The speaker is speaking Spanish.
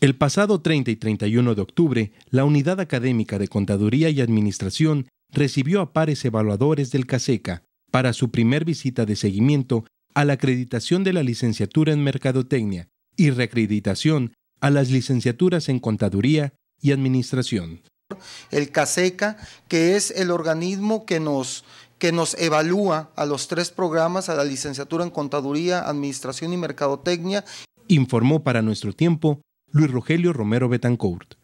El pasado 30 y 31 de octubre, la Unidad Académica de Contaduría y Administración recibió a pares evaluadores del CASECA para su primer visita de seguimiento a la acreditación de la licenciatura en Mercadotecnia y reacreditación a las licenciaturas en Contaduría y Administración. El CASECA, que es el organismo que nos que nos evalúa a los tres programas, a la licenciatura en Contaduría, Administración y Mercadotecnia. Informó para nuestro tiempo Luis Rogelio Romero Betancourt.